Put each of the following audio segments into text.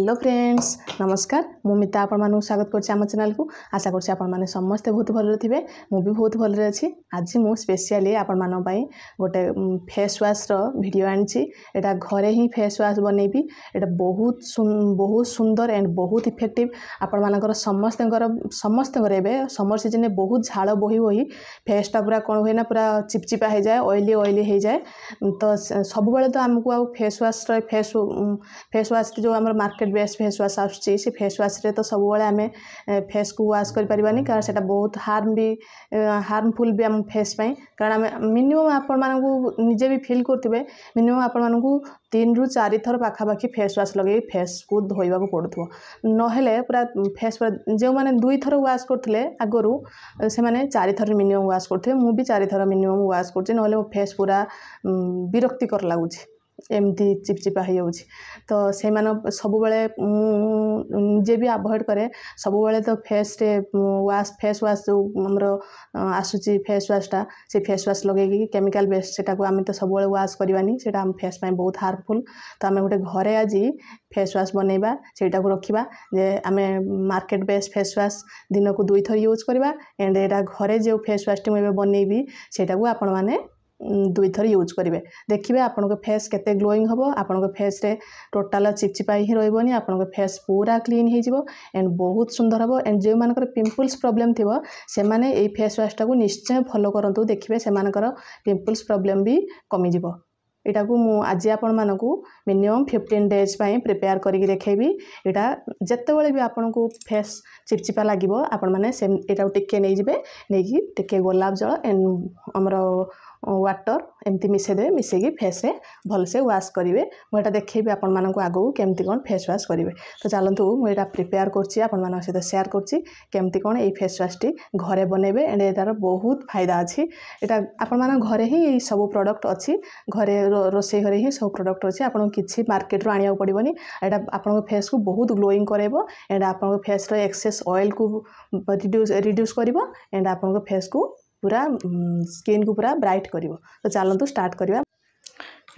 hello friends নমস্কার মু মিতা আপনার স্বাগত করছি আমার চ্যানেলকে আশা করছি আপনার সমস্তে বহুত ভালরে থাকবে মু বহুত ভালরে আছি আজ মু স্পেশালি আপনার গোটে ফেস ওয়াশ্র ভিডিও আনিছি এটা ঘরে হি ফেস ওয়াশ বনাইবি এটা বহুত বহুত সুন্দর এন্ড বহুত ইফেক্টিভ আপনার সমস্ত সমস্ত এবে সমর সিজনে বহুত ঝাড় বহি বহি ফেসটা পুরা কোণ হুয়ে না পুরা চিপচিপা হয়ে যায় অয়েলি অয়েলি হয়ে যায় তো সবুলে তো আমি ফেস ওয়াশ্র ফেস ফেস ওয়াশ যে আমার মার্কেট ବେଷ୍ଟ ଫେସୱାଶ୍ ଆସୁଛି ସେ ଫେସୱାଶ୍ରେ ତ ସବୁବେଳେ ଆମେ ଫେସ୍କୁ ୱାଶ୍ କରିପାରିବାନି କାରଣ ସେଇଟା ବହୁତ ହାର୍ମ ବି ହାର୍ମଫୁଲ୍ ବି ଆମ ଫେସ୍ ପାଇଁ କାରଣ ଆମେ ମିନିମମ୍ ଆପଣମାନଙ୍କୁ ନିଜେ ବି ଫିଲ୍ କରୁଥିବେ ମିନିମମ୍ ଆପଣମାନଙ୍କୁ ତିନିରୁ ଚାରିଥର ପାଖାପାଖି ଫେସୱାଶ୍ ଲଗାଇ ଫେସ୍କୁ ଧୋଇବାକୁ ପଡ଼ୁଥିବ ନହେଲେ ପୁରା ଫେସ୍ ପୁରା ଯେଉଁମାନେ ଦୁଇଥର ୱାଶ୍ କରୁଥିଲେ ଆଗରୁ ସେମାନେ ଚାରିଥର ମିନିମମ୍ ୱାଶ୍ କରୁଥିବେ ମୁଁ ବି ଚାରିଥର ମିନିମମ୍ ୱାଶ୍ କରୁଛି ନହେଲେ ମୋ ଫେସ୍ ପୁରା ବିରକ୍ତିକର ଲାଗୁଛି ଏମିତି ଚିପଚିପା ହେଇଯାଉଛି ତ ସେଇମାନ ସବୁବେଳେ ମୁଁ ନିଜେ ବି ଆଭଏଡ଼୍ କରେ ସବୁବେଳେ ତ ଫେସ୍ରେ ୱାଶ୍ ଫେସ୍ ୱାଶ୍ ଯେଉଁ ଆମର ଆସୁଛି ଫେସ୍ ୱାଶ୍ଟା ସେ ଫେସ୍ ୱାଶ୍ ଲଗେଇକି କେମିକାଲ୍ ବେସ୍ ସେଟାକୁ ଆମେ ତ ସବୁବେଳେ ୱାଶ୍ କରିବାନି ସେଇଟା ଆମ ଫେସ୍ ପାଇଁ ବହୁତ ହାର୍ମଫୁଲ୍ ତ ଆମେ ଗୋଟେ ଘରେ ଆଜି ଫେସ୍ ୱାଶ୍ ବନେଇବା ସେଇଟାକୁ ରଖିବା ଯେ ଆମେ ମାର୍କେଟ୍ ବେସ୍ ଫେସ୍ ୱାଶ୍ ଦିନକୁ ଦୁଇଥର ୟୁଜ୍ କରିବା ଏଣ୍ଡ ଏଇଟା ଘରେ ଯେଉଁ ଫେସ୍ ୱାଶ୍ଟି ମୁଁ ଏବେ ବନେଇବି ସେଇଟାକୁ ଆପଣମାନେ ଦୁଇଥର ୟୁଜ୍ କରିବେ ଦେଖିବେ ଆପଣଙ୍କ ଫେସ୍ କେତେ ଗ୍ଲୋଇଂ ହେବ ଆପଣଙ୍କ ଫେସ୍ରେ ଟୋଟାଲ୍ ଚିପଚିପା ହିଁ ରହିବନି ଆପଣଙ୍କ ଫେସ୍ ପୁରା କ୍ଲିନ୍ ହେଇଯିବ ଆଣ୍ଡ ବହୁତ ସୁନ୍ଦର ହେବ ଆଣ୍ଡ ଯେଉଁମାନଙ୍କର ପିମ୍ପଲ୍ସ ପ୍ରୋବ୍ଲେମ୍ ଥିବ ସେମାନେ ଏଇ ଫେସ୍ ୱାଶ୍ଟାକୁ ନିଶ୍ଚୟ ଫଲୋ କରନ୍ତୁ ଦେଖିବେ ସେମାନଙ୍କର ପିମ୍ପଲ୍ସ ପ୍ରୋବ୍ଲେମ୍ ବି କମିଯିବ ଏଇଟାକୁ ମୁଁ ଆଜି ଆପଣମାନଙ୍କୁ ମିନିମମ୍ ଫିଫ୍ଟିନ୍ ଡେଜ୍ ପାଇଁ ପ୍ରିପେୟାର କରିକି ଦେଖେଇବି ଏଇଟା ଯେତେବେଳେ ବି ଆପଣଙ୍କୁ ଫେସ୍ ଚିପଚିପା ଲାଗିବ ଆପଣମାନେ ସେ ଏଇଟାକୁ ଟିକିଏ ନେଇଯିବେ ନେଇକି ଟିକିଏ ଗୋଲାପ ଜଳ ଆମର ୱାଟର ଏମିତି ମିଶାଇ ଦେବେ ମିଶାଇକି ଫେସ୍ରେ ଭଲସେ ୱାଶ୍ କରିବେ ମୁଁ ଏଇଟା ଦେଖେଇବି ଆପଣମାନଙ୍କୁ ଆଗକୁ କେମିତି କ'ଣ ଫେସ୍ ୱାଶ୍ କରିବେ ତ ଚାଲନ୍ତୁ ମୁଁ ଏଇଟା ପ୍ରିପେୟାର କରୁଛି ଆପଣମାନଙ୍କ ସହିତ ସେୟାର କରୁଛି କେମିତି କ'ଣ ଏଇ ଫେସ୍ ୱାଶ୍ଟି ଘରେ ବନେଇବେ ଏଣ୍ଡ ଏଇଟାର ବହୁତ ଫାଇଦା ଅଛି ଏଇଟା ଆପଣମାନଙ୍କ ଘରେ ହିଁ ସବୁ ପ୍ରଡ଼କ୍ଟ ଅଛି ଘରେ ରୋଷେଇ ଘରେ ହିଁ ସବୁ ପ୍ରଡ଼କ୍ଟ ଅଛି ଆପଣଙ୍କୁ କିଛି ମାର୍କେଟରୁ ଆଣିବାକୁ ପଡ଼ିବନି ଏଇଟା ଆପଣଙ୍କ ଫେସ୍କୁ ବହୁତ ଗ୍ଲୋଇଂ କରାଇବ ଏଣ୍ଡ ଆପଣଙ୍କ ଫେସ୍ର ଏକ୍ସେସ୍ ଅଏଲ୍କୁ ରିଡ୍ୟୁସ୍ ରିଡ୍ୟୁସ୍ କରିବ ଏଣ୍ଡ ଆପଣଙ୍କ ଫେସ୍କୁ ପୁରା ସ୍କିନ୍କୁ ପୁରା ବ୍ରାଇଟ୍ କରିବ ତ ଚାଲନ୍ତୁ ଷ୍ଟାର୍ଟ କରିବା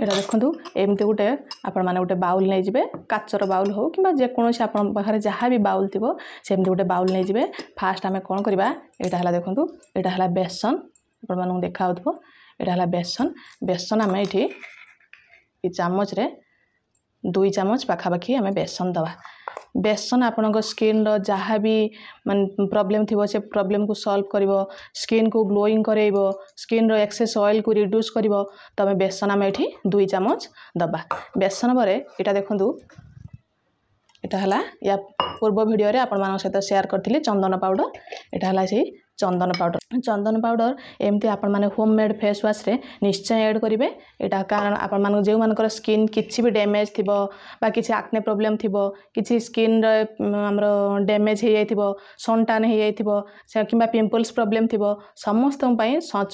এটা দেখুন এমতি গোটে আপনার মানে গোটে বাউল নিয়ে যাবে কাচর বাউল হোক কিংবা যেকোন আপনার পাখে যা বি বাউল থিব সেমতি গোটে বাউল নিয়ে যাবে ফার্স্ট আমি কোণ করা এটা হল দেখুন এটা হল বেসন আপনার মানুষ দেখা হোক এটা হল বেসন বেসন আমি এটি এই চামচরে দুই চামচ পাখাপাখি আমি বেসন দেওয়া ବେସନ ଆପଣଙ୍କ ସ୍କିନର ଯାହା ବି ମାନେ ପ୍ରୋବ୍ଲେମ୍ ଥିବ ସେ ପ୍ରୋବ୍ଲେମ୍କୁ ସଲ୍ଭ କରିବ ସ୍କିନକୁ ଗ୍ଲୋଇଂ କରାଇବ ସ୍କିନର ଏକ୍ସେସ୍ ଅଏଲ୍କୁ ରିଡ୍ୟୁସ୍ କରିବ ତୁମେ ବେସନ ଆମେ ଏଠି ଦୁଇ ଚାମଚ ଦେବା ବେସନ ପରେ ଏଇଟା ଦେଖନ୍ତୁ ଏଇଟା ହେଲା ୟା ପୂର୍ବ ଭିଡ଼ିଓରେ ଆପଣମାନଙ୍କ ସହିତ ସେୟାର୍ କରିଥିଲି ଚନ୍ଦନ ପାଉଡ଼ର ଏଇଟା ହେଲା ସେଇ চন্দন পাউডর চন্দন পাউডর এমতি আপনার হোমমেড ফেস ওয়াশ্রে নিশ্চয় এড করবে এটা কারণ আপনার যে স্কিন কিছু বি ড্যামেজ থিব বা কিছু আকনে প্রোবলেম থিব কিছু স্কিন্র আমার ড্যামেজ হয়ে যাই সনটান হয়ে যাই কিংবা পিম্পলস প্রোবলেম থিব সমস্ত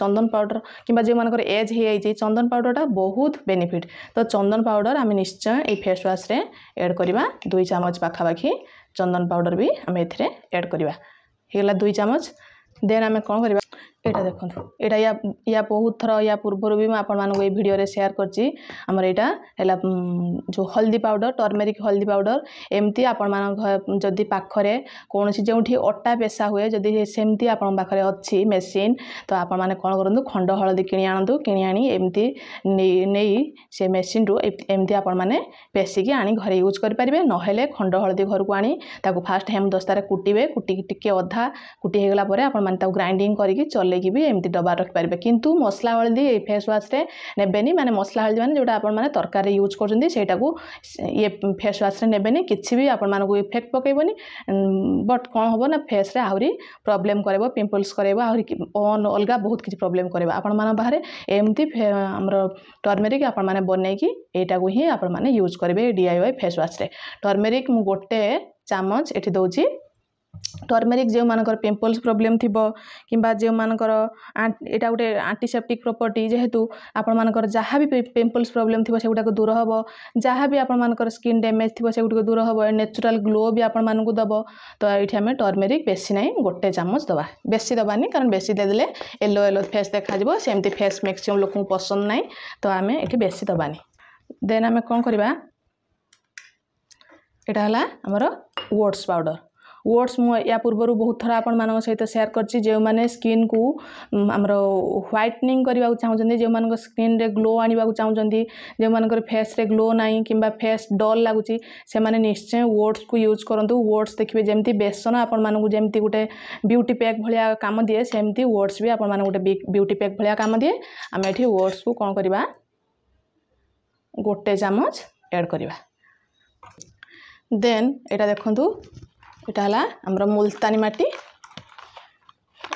চন্দন পাউডর কিংবা যে এজ হয়ে যাই চন্দন পাউডরটা বহুত বেনিফিট তো চন্দন পাউডর আমি নিশ্চয় এই ফেস ওয়াশ্রে এড করা দুই চামচ পাখাপাখি চন্দন পাউডর বি আমি এতে এড করা হয়ে দুই চামচ देन आम कौन करवा ଏଇଟା ଦେଖନ୍ତୁ ଏଇଟା ୟା ୟା ବହୁତ ଥର ୟା ପୂର୍ବରୁ ବି ମୁଁ ଆପଣମାନଙ୍କୁ ଏଇ ଭିଡ଼ିଓରେ ସେୟାର କରିଛି ଆମର ଏଇଟା ହେଲା ଯେଉଁ ହଳଦୀ ପାଉଡ଼ର ଟର୍ମେରିକ୍ ହଳଦୀ ପାଉଡ଼ର ଏମିତି ଆପଣମାନଙ୍କ ଯଦି ପାଖରେ କୌଣସି ଯେଉଁଠି ଅଟା ପେଶା ହୁଏ ଯଦି ସେମିତି ଆପଣଙ୍କ ପାଖରେ ଅଛି ମେସିନ୍ ତ ଆପଣମାନେ କ'ଣ କରନ୍ତୁ ଖଣ୍ଡ ହଳଦୀ କିଣି ଆଣନ୍ତୁ କିଣି ଆଣି ଏମିତି ନେଇ ସେ ମେସିନ୍ରୁ ଏମିତି ଆପଣମାନେ ପେଶିକି ଆଣି ଘରେ ୟୁଜ୍ କରିପାରିବେ ନହେଲେ ଖଣ୍ଡ ହଳଦୀ ଘରକୁ ଆଣି ତାକୁ ଫାଷ୍ଟ ହେମ ଦସ୍ତାରେ କୁଟିବେ କୁଟିକି ଟିକିଏ ଅଧା କୁଟି ହେଇଗଲା ପରେ ଆପଣମାନେ ତାକୁ ଗ୍ରାଇଣ୍ଡିଂ କରିକି ଚଲେଇ ଓହ୍ଲେଇକି ବି ଏମିତି ଡବାରେ ରଖିପାରିବେ କିନ୍ତୁ ମସଲା ହଳଦୀ ଏଇ ଫେସ୍ ୱାଶ୍ରେ ନେବେନି ମାନେ ମସଲା ହଳଦୀ ମାନେ ଯେଉଁଟା ଆପଣମାନେ ତରକାରୀ ୟୁଜ୍ କରୁଛନ୍ତି ସେଇଟାକୁ ଇଏ ଫେସ୍ ୱାଶ୍ରେ ନେବେନି କିଛି ବି ଆପଣମାନଙ୍କୁ ଇଫେକ୍ଟ ପକାଇବନି ବଟ୍ କ'ଣ ହେବ ନା ଫେସ୍ରେ ଆହୁରି ପ୍ରୋବ୍ଲେମ୍ କରାଇବ ପିମ୍ପଲ୍ସ କରାଇବ ଆହୁରି ଅଲଗା ବହୁତ କିଛି ପ୍ରୋବ୍ଲେମ୍ କରାଇବ ଆପଣମାନଙ୍କ ପାଖରେ ଏମିତି ଆମର ଟର୍ମେରିକ୍ ଆପଣମାନେ ବନେଇକି ଏଇଟାକୁ ହିଁ ଆପଣମାନେ ୟୁଜ୍ କରିବେ ଡି ଆଇ ୱାଇ ଫେସ୍ ୱାଶ୍ରେ ଟର୍ମେରିକ୍ ମୁଁ ଗୋଟେ ଚାମଚ ଏଠି ଦେଉଛି ଟର୍ମେରିକ୍ ଯେଉଁମାନଙ୍କର ପିମ୍ପଲ୍ସ ପ୍ରୋବ୍ଲେମ୍ ଥିବ କିମ୍ବା ଯେଉଁମାନଙ୍କର ଏଇଟା ଗୋଟେ ଆଣ୍ଟିସେପ୍ଟିକ୍ ପ୍ରପର୍ଟି ଯେହେତୁ ଆପଣମାନଙ୍କର ଯାହା ବି ପିମ୍ପଲ୍ସ ପ୍ରୋବ୍ଲେମ୍ ଥିବ ସେଗୁଡ଼ାକ ଦୂର ହେବ ଯାହା ବି ଆପଣମାନଙ୍କର ସ୍କିନ୍ ଡ୍ୟାମେଜ୍ ଥିବ ସେଗୁଡ଼ିକ ଦୂର ହେବ ନ୍ୟାଚୁରାଲ୍ ଗ୍ଲୋ ବି ଆପଣମାନଙ୍କୁ ଦେବ ତ ଏଇଠି ଆମେ ଟର୍ମେରିକ୍ ବେଶୀ ନାହିଁ ଗୋଟେ ଚାମଚ ଦେବା ବେଶୀ ଦେବାନି କାରଣ ବେଶୀ ଦେଇଦେଲେ ୟେଲୋ ୟେଲୋ ଫେସ୍ ଦେଖାଯିବ ସେମିତି ଫେସ୍ ମ୍ୟାକ୍ସିମମ୍ ଲୋକଙ୍କୁ ପସନ୍ଦ ନାହିଁ ତ ଆମେ ଏଠି ବେଶୀ ଦେବାନି ଦେନ୍ ଆମେ କ'ଣ କରିବା ଏଇଟା ହେଲା ଆମର ଓଟ୍ସ ପାଉଡ଼ର ୱାର୍ଡ଼ସ୍ ମୁଁ ୟା ପୂର୍ବରୁ ବହୁତ ଥର ଆପଣମାନଙ୍କ ସହିତ ସେୟାର କରିଛି ଯେଉଁମାନେ ସ୍କିନ୍କୁ ଆମର ହ୍ୱାଇଟନିଂ କରିବାକୁ ଚାହୁଁଛନ୍ତି ଯେଉଁମାନଙ୍କ ସ୍କିନ୍ରେ ଗ୍ଲୋ ଆଣିବାକୁ ଚାହୁଁଛନ୍ତି ଯେଉଁମାନଙ୍କର ଫେସ୍ରେ ଗ୍ଲୋ ନାହିଁ କିମ୍ବା ଫେସ୍ ଡଲ୍ ଲାଗୁଛି ସେମାନେ ନିଶ୍ଚୟ ୱାର୍ଡ଼ସ୍କୁ ୟୁଜ୍ କରନ୍ତୁ ୱାର୍ଡ଼ସ୍ ଦେଖିବେ ଯେମିତି ବେସନ ଆପଣମାନଙ୍କୁ ଯେମିତି ଗୋଟେ ବିୟୁଟି ପ୍ୟାକ୍ ଭଳିଆ କାମ ଦିଏ ସେମିତି ୱାର୍ଡ଼ସ୍ ବି ଆପଣମାନଙ୍କୁ ଗୋଟେ ବିୟୁଟି ପ୍ୟାକ୍ ଭଳିଆ କାମ ଦିଏ ଆମେ ଏଠି ୱାର୍ଡ଼ସ୍କୁ କ'ଣ କରିବା ଗୋଟେ ଚାମଚ ଏଡ଼୍ କରିବା ଦେନ୍ ଏଇଟା ଦେଖନ୍ତୁ এটা হল আমার মুলতানি মাটি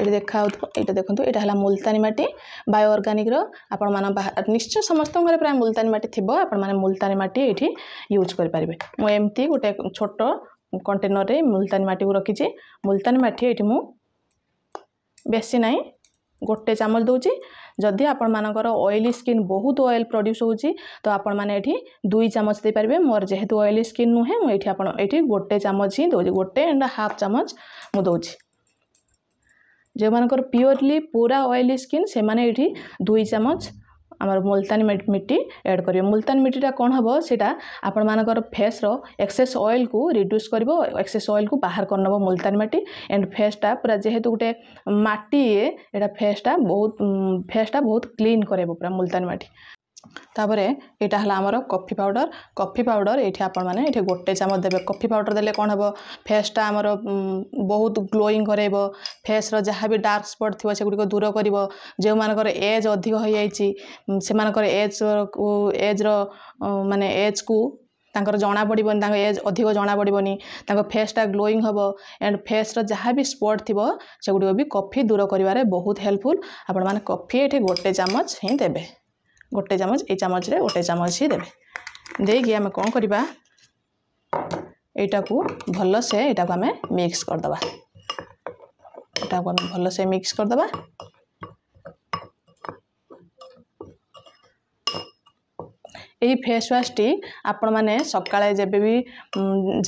এটা দেখা এটা দেখুন এটা হল মুলতানি মাটি বায়ো অর্গানিক্র আপনার নিশ্চয় সমস্ত ঘরে প্রায় মুলতানি মাটি থাকবে আপনার মুলতানি মাটি এটি ইউজ করে পারবে মু এমতি গোটে ছোট কন্টেনরে মুলতানি মাটি রকিছি মুলতানি মাটি এটি মু বেশি নাই ଗୋଟେ ଚାମଚ ଦେଉଛି ଯଦି ଆପଣମାନଙ୍କର ଅଏଲି ସ୍କିନ୍ ବହୁତ ଅଏଲ୍ ପ୍ରଡ୍ୟୁସ୍ ହେଉଛି ତ ଆପଣମାନେ ଏଠି ଦୁଇ ଚାମଚ ଦେଇପାରିବେ ମୋର ଯେହେତୁ ଅଏଲି ସ୍କିନ୍ ନୁହେଁ ମୁଁ ଏଠି ଆପଣ ଏଠି ଗୋଟେ ଚାମଚ ହିଁ ଦେଉଛି ଗୋଟେ ଆଣ୍ଡ ହାଫ୍ ଚାମଚ ମୁଁ ଦେଉଛି ଯେଉଁମାନଙ୍କର ପିଓରଲି ପୁରା ଅଏଲି ସ୍କିନ୍ ସେମାନେ ଏଠି ଦୁଇ ଚାମଚ আমার ମୁଲତାନୀ ମିଟି ଆଡ଼୍ କରିବେ ମୁଲତାନୀ ମିଟିଟା କ'ଣ ହେବ ସେଇଟା ଆପଣମାନଙ୍କର ଫେସ୍ର ଏକ୍ସେସ୍ ଅଏଲ୍କୁ ରିଡ୍ୟୁସ୍ କରିବ ଏକ୍ସେସ୍ ଅଏଲ୍କୁ ବାହାର କରିନେବ ମୁଲତାନୀ ମାଟି ଆଣ୍ଡ ଫେସ୍ଟା ପୁରା ଯେହେତୁ ଗୋଟେ ମାଟି ଇଏ ଏଇଟା ଫେସ୍ଟା ବହୁତ ଫେସ୍ଟା ବହୁତ କ୍ଲିନ୍ କରାଇବ ପୁରା ମୁଲତାନୀ ମାଟି তাপরে এটা হল আমার কফি পাউডর কফি পাউডর এটি আপনার মানে এটি গোটে চামচ দেবে কফি পাউডর দেলে কম হব ফেসটা আমার বহুত গ্লোইং করাইব ফেসর যা বি ডার্ক স্পট থাকবে সেগুলো দূর করব যে এজ অধিক হয়ে যাই সে এজ এজর মানে এজ কু ତାଙ୍କର ଜଣାପଡ଼ିବନି ତାଙ୍କ ଏଜ୍ ଅଧିକ ଜଣାପଡ଼ିବନି ତାଙ୍କ ଫେସ୍ଟା ଗ୍ଲୋଇଂ ହେବ ଆଣ୍ଡ ଫେସ୍ର ଯାହା ବି ସ୍ପଟ୍ ଥିବ ସେଗୁଡ଼ିକ ବି କଫି ଦୂର କରିବାରେ ବହୁତ ହେଲ୍ପଫୁଲ୍ ଆପଣମାନେ କଫି ଏଠି ଗୋଟେ ଚାମଚ ହିଁ ଦେବେ ଗୋଟେ ଚାମଚ ଏଇ ଚାମଚରେ ଗୋଟେ ଚାମଚ ହିଁ ଦେବେ ଦେଇକି ଆମେ କ'ଣ କରିବା ଏଇଟାକୁ ଭଲସେ ଏଇଟାକୁ ଆମେ ମିକ୍ସ କରିଦେବା ଏଇଟାକୁ ଆମେ ଭଲସେ ମିକ୍ସ କରିଦେବା ଏହି ଫେସ୍ ୱାଶ୍ଟି ଆପଣମାନେ ସକାଳେ ଯେବେ ବି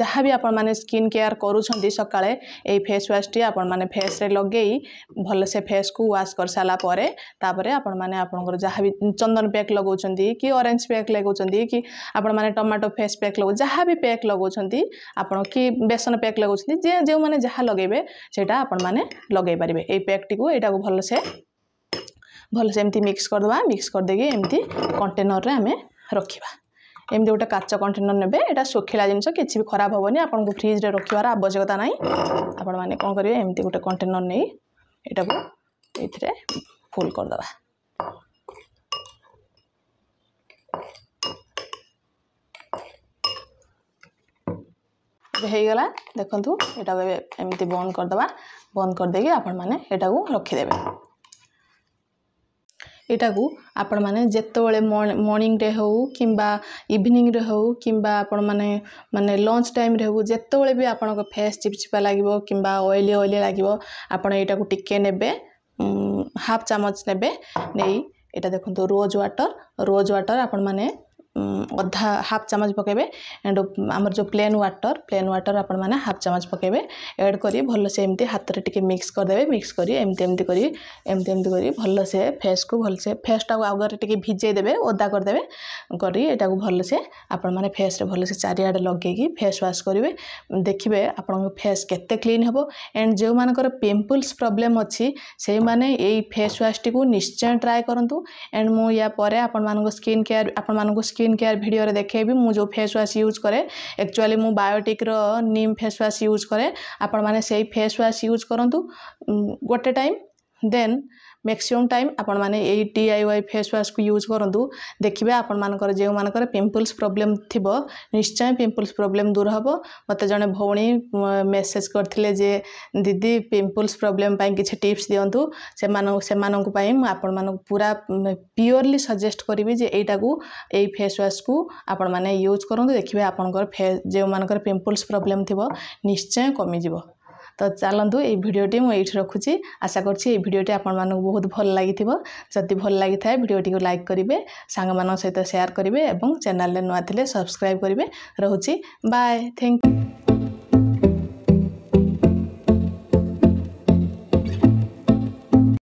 ଯାହା ବି ଆପଣମାନେ ସ୍କିନ୍ କେୟାର୍ କରୁଛନ୍ତି ସକାଳେ ଏହି ଫେସ୍ ୱାଶ୍ଟି ଆପଣମାନେ ଫେସ୍ରେ ଲଗେଇ ଭଲସେ ଫେସ୍କୁ ୱାଶ୍ କରିସାରିଲା ପରେ ତାପରେ ଆପଣମାନେ ଆପଣଙ୍କର ଯାହା ବି ଚନ୍ଦନ ପ୍ୟାକ୍ ଲଗାଉଛନ୍ତି କି ଅରେଞ୍ଜ ପ୍ୟାକ୍ ଲଗାଉଛନ୍ତି କି ଆପଣମାନେ ଟମାଟୋ ଫେସ୍ ପ୍ୟାକ୍ ଲଗାଉ ଯାହା ବି ପ୍ୟାକ୍ ଲଗାଉଛନ୍ତି ଆପଣ କି ବେସନ ପ୍ୟାକ୍ ଲଗାଉଛନ୍ତି ଯେ ଯେଉଁମାନେ ଯାହା ଲଗାଇବେ ସେଇଟା ଆପଣମାନେ ଲଗାଇ ପାରିବେ ଏଇ ପ୍ୟାକ୍ଟିକୁ ଏଇଟାକୁ ଭଲସେ ଭଲସେ ଏମିତି ମିକ୍ସ କରିଦେବା ମିକ୍ସ କରିଦେଇକି ଏମିତି କଣ୍ଟେନର୍ରେ ଆମେ ରଖିବା ଏମିତି ଗୋଟେ କାଚ କଣ୍ଟେନର୍ ନେବେ ଏଇଟା ଶୁଖିଲା ଜିନିଷ କିଛି ବି ଖରାପ ହେବନି ଆପଣଙ୍କୁ ଫ୍ରିଜ୍ରେ ରଖିବାର ଆବଶ୍ୟକତା ନାହିଁ ଆପଣମାନେ କ'ଣ କରିବେ ଏମିତି ଗୋଟେ କଣ୍ଟେନର୍ ନେଇ ଏଇଟାକୁ ଏଇଥିରେ ଫୁଲ୍ କରିଦେବା ହେଇଗଲା ଦେଖନ୍ତୁ ଏଇଟାକୁ ଏବେ ଏମିତି ବନ୍ଦ କରିଦେବା ବନ୍ଦ କରିଦେଇକି ଆପଣମାନେ ଏଇଟାକୁ ରଖିଦେବେ ଏଇଟାକୁ ଆପଣମାନେ ଯେତେବେଳେ ମର୍ଣ୍ଣିଂରେ ହେଉ କିମ୍ବା ଇଭିନିଂରେ ହେଉ କିମ୍ବା ଆପଣମାନେ ମାନେ ଲଞ୍ଚ ଟାଇମ୍ରେ ହେଉ ଯେତେବେଳେ ବି ଆପଣଙ୍କ ଫେସ୍ ଚିପଚିପା ଲାଗିବ କିମ୍ବା ଅଏଲି ଅଏଲି ଲାଗିବ ଆପଣ ଏଇଟାକୁ ଟିକେ ନେବେ ହାଫ୍ ଚାମଚ ନେବେ ନେଇ ଏଇଟା ଦେଖନ୍ତୁ ରୋଜ୍ ୱାଟର୍ ରୋଜ୍ ୱାଟର୍ ଆପଣମାନେ ଅଧା ହାଫ୍ ଚାମଚ ପକାଇବେ ଆଣ୍ଡ ଆମର ଯେଉଁ ପ୍ଲେନ୍ ୱାଟର୍ ପ୍ଲେନ୍ ୱାଟର୍ ଆପଣମାନେ ହାଫ୍ ଚାମଚ ପକାଇବେ ଏଡ଼୍ କରି ଭଲସେ ଏମିତି ହାତରେ ଟିକେ ମିକ୍ସ କରିଦେବେ ମିକ୍ସ କରି ଏମିତି ଏମିତି କରି ଏମିତି ଏମିତି କରି ଭଲସେ ଫେସ୍କୁ ଭଲସେ ଫେସ୍ଟାକୁ ଆଗରେ ଟିକେ ଭିଜେଇ ଦେବେ ଓଦା କରିଦେବେ କରି ଏଇଟାକୁ ଭଲସେ ଆପଣମାନେ ଫେସ୍ରେ ଭଲସେ ଚାରିଆଡ଼େ ଲଗେଇକି ଫେସ୍ ୱାଶ୍ କରିବେ ଦେଖିବେ ଆପଣଙ୍କ ଫେସ୍ କେତେ କ୍ଲିନ୍ ହେବ ଆଣ୍ଡ ଯେଉଁମାନଙ୍କର ପିମ୍ପଲ୍ସ ପ୍ରୋବ୍ଲେମ୍ ଅଛି ସେଇମାନେ ଏଇ ଫେସ୍ ୱାଶ୍ଟିକୁ ନିଶ୍ଚୟ ଟ୍ରାଏ କରନ୍ତୁ ଆଣ୍ଡ ମୁଁ ୟା ପରେ ଆପଣମାନଙ୍କ ସ୍କିନ୍ କେୟାର୍ ଆପଣମାନଙ୍କୁ ସ୍କିନ୍ ସ୍କିନ୍ କେୟାର ଭିଡ଼ିଓରେ ଦେଖାଇବି ମୁଁ ଯେଉଁ ଫେସ୍ ୱାଶ୍ ୟୁଜ୍ କରେ ଆକ୍ଚୁଆଲି ମୁଁ ବାୟୋଟିକ୍ର ନିମ୍ ଫେସ୍ ୱାଶ୍ ୟୁଜ୍ କରେ ଆପଣମାନେ ସେଇ ଫେସ୍ ୱାଶ୍ ୟୁଜ୍ କରନ୍ତୁ ଗୋଟେ ଟାଇମ୍ ଦେନ୍ ମ୍ୟାକ୍ସିମମ୍ ଟାଇମ୍ ଆପଣମାନେ ଏଇ ଟି ଆଇ ୱାଇ ଫେସ୍ ୱାଶ୍କୁ ୟୁଜ୍ କରନ୍ତୁ ଦେଖିବେ ଆପଣମାନଙ୍କର ଯେଉଁମାନଙ୍କର ପିମ୍ପଲ୍ସ ପ୍ରୋବ୍ଲେମ୍ ଥିବ ନିଶ୍ଚୟ ପିମ୍ପଲ୍ସ ପ୍ରୋବ୍ଲେମ୍ ଦୂର ହେବ ମୋତେ ଜଣେ ଭଉଣୀ ମେସେଜ୍ କରିଥିଲେ ଯେ ଦିଦି ପିମ୍ପଲ୍ସ ପ୍ରୋବ୍ଲେମ୍ ପାଇଁ କିଛି ଟିପ୍ସ ଦିଅନ୍ତୁ ସେମାନଙ୍କ ସେମାନଙ୍କ ପାଇଁ ମୁଁ ଆପଣମାନଙ୍କୁ ପୁରା ପିଓରଲି ସଜେଷ୍ଟ କରିବି ଯେ ଏଇଟାକୁ ଏଇ ଫେସ୍ ୱାଶ୍କୁ ଆପଣମାନେ ୟୁଜ୍ କରନ୍ତୁ ଦେଖିବେ ଆପଣଙ୍କର ଫେ ଯେଉଁମାନଙ୍କର ପିମ୍ପଲ୍ସ ପ୍ରୋବ୍ଲେମ୍ ଥିବ ନିଶ୍ଚୟ କମିଯିବ ତ ଚାଲନ୍ତୁ ଏଇ ଭିଡ଼ିଓଟି ମୁଁ ଏଇଠି ରଖୁଛି ଆଶା କରୁଛି ଏଇ ଭିଡ଼ିଓଟି ଆପଣମାନଙ୍କୁ ବହୁତ ଭଲ ଲାଗିଥିବ ଯଦି ଭଲ ଲାଗିଥାଏ ଭିଡ଼ିଓଟିକୁ ଲାଇକ୍ କରିବେ ସାଙ୍ଗମାନଙ୍କ ସହିତ ସେୟାର କରିବେ ଏବଂ ଚ୍ୟାନେଲରେ ନୂଆ ଥିଲେ ସବସ୍କ୍ରାଇବ୍ କରିବେ ରହୁଛି ବାଏ ଥ୍ୟାଙ୍କ ୟୁ